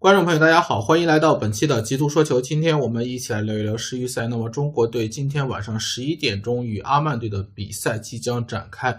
观众朋友，大家好，欢迎来到本期的《极度说球》。今天我们一起来聊一聊世预赛。那么，中国队今天晚上十一点钟与阿曼队的比赛即将展开。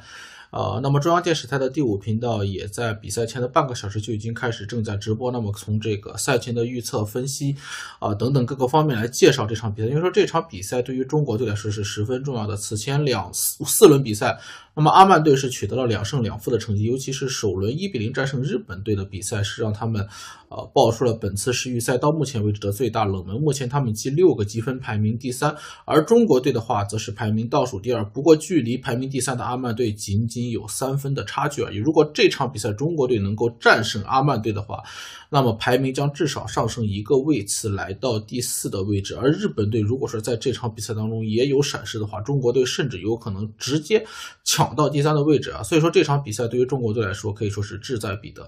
呃，那么中央电视台的第五频道也在比赛前的半个小时就已经开始正在直播。那么从这个赛前的预测分析啊等等各个方面来介绍这场比赛，因为说这场比赛对于中国队来说是十分重要的。此前两四四轮比赛。那么阿曼队是取得了两胜两负的成绩，尤其是首轮一比零战胜日本队的比赛，是让他们，呃，爆出了本次世预赛到目前为止的最大冷门。目前他们积六个积分，排名第三，而中国队的话则是排名倒数第二。不过距离排名第三的阿曼队仅仅有三分的差距而已。如果这场比赛中国队能够战胜阿曼队的话，那么排名将至少上升一个位次，来到第四的位置。而日本队如果说在这场比赛当中也有闪失的话，中国队甚至有可能直接抢。到第三的位置啊，所以说这场比赛对于中国队来说可以说是志在必得。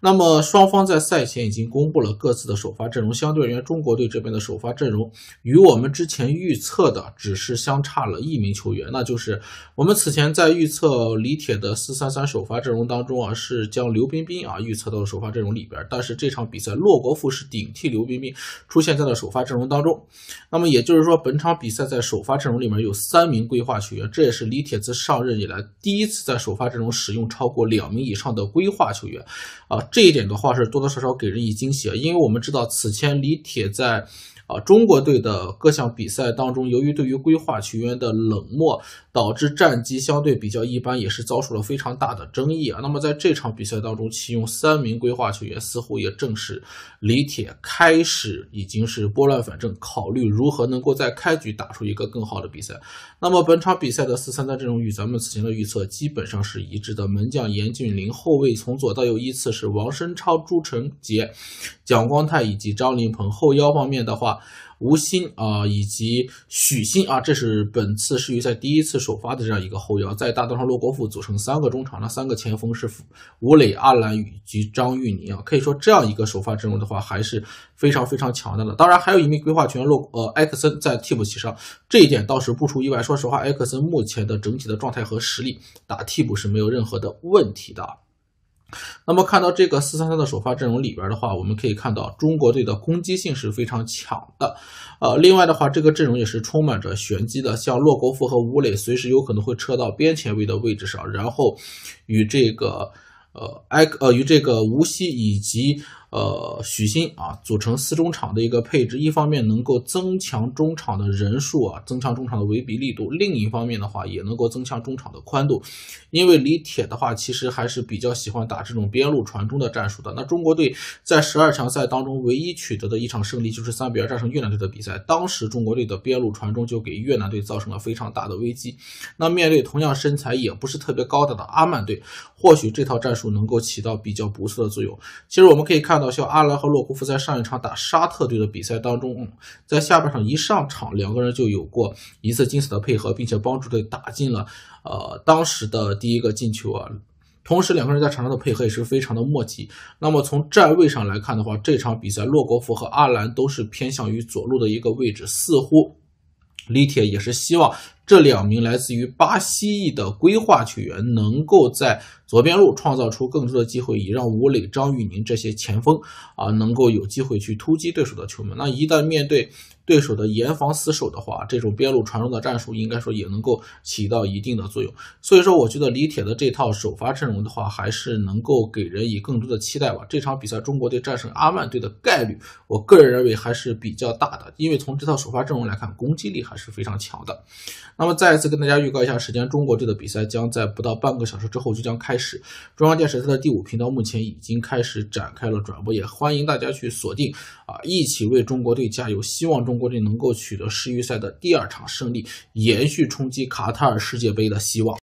那么双方在赛前已经公布了各自的首发阵容，相对而言，中国队这边的首发阵容与我们之前预测的只是相差了一名球员，那就是我们此前在预测李铁的四三三首发阵容当中啊，是将刘彬彬啊预测到了首发阵容里边，但是这场比赛骆国富是顶替刘彬彬出现在了首发阵容当中。那么也就是说，本场比赛在首发阵容里面有三名规划球员，这也是李铁自上任以来。第一次在首发阵容使用超过两名以上的规划球员，啊，这一点的话是多多少少给人以惊喜啊，因为我们知道此前李铁在啊中国队的各项比赛当中，由于对于规划球员的冷漠，导致战绩相对比较一般，也是遭受了非常大的争议啊。那么在这场比赛当中启用三名规划球员，似乎也正是李铁开始已经是拨乱反正，考虑如何能够在开局打出一个更好的比赛。那么本场比赛的四三三阵容与咱们此前。的预测基本上是一致的。门将严俊林，后卫从左到右依次是王申超、朱晨杰、蒋光泰以及张林鹏。后腰方面的话。吴昕啊，以及许昕啊，这是本次世预赛第一次首发的这样一个后腰，在大道上洛国富组成三个中场，那三个前锋是吴磊、阿兰以及张玉宁啊，可以说这样一个首发阵容的话，还是非常非常强大的。当然，还有一名规划球员洛呃埃克森在替补席上，这一点倒是不出意外。说实话，埃克森目前的整体的状态和实力，打替补是没有任何的问题的。那么看到这个四三三的首发阵容里边的话，我们可以看到中国队的攻击性是非常强的。呃，另外的话，这个阵容也是充满着玄机的，像洛国富和吴磊随时有可能会撤到边前卫的位置上，然后与这个呃埃呃与这个无锡以及。呃，许昕啊，组成四中场的一个配置，一方面能够增强中场的人数啊，增强中场的围比力度；另一方面的话，也能够增强中场的宽度。因为李铁的话，其实还是比较喜欢打这种边路传中的战术的。那中国队在十二强赛当中唯一取得的一场胜利，就是三比二战胜越南队的比赛。当时中国队的边路传中就给越南队造成了非常大的危机。那面对同样身材也不是特别高大的阿曼队，或许这套战术能够起到比较不错的作用。其实我们可以看。到像阿兰和洛国富在上一场打沙特队的比赛当中，在下半场一上场，两个人就有过一次精彩的配合，并且帮助队打进了呃当时的第一个进球啊。同时，两个人在场上的配合也是非常的默契。那么从站位上来看的话，这场比赛洛国富和阿兰都是偏向于左路的一个位置。似乎李铁也是希望这两名来自于巴西裔的规划球员能够在。左边路创造出更多的机会，也让吴磊、张玉宁这些前锋啊能够有机会去突击对手的球门。那一旦面对对手的严防死守的话，这种边路传中的战术应该说也能够起到一定的作用。所以说，我觉得李铁的这套首发阵容的话，还是能够给人以更多的期待吧。这场比赛，中国队战胜阿曼队的概率，我个人认为还是比较大的，因为从这套首发阵容来看，攻击力还是非常强的。那么，再一次跟大家预告一下时间，中国队的比赛将在不到半个小时之后就将开始。中央电视台的第五频道目前已经开始展开了转播，也欢迎大家去锁定啊，一起为中国队加油！希望中国队能够取得世预赛的第二场胜利，延续冲击卡塔尔世界杯的希望。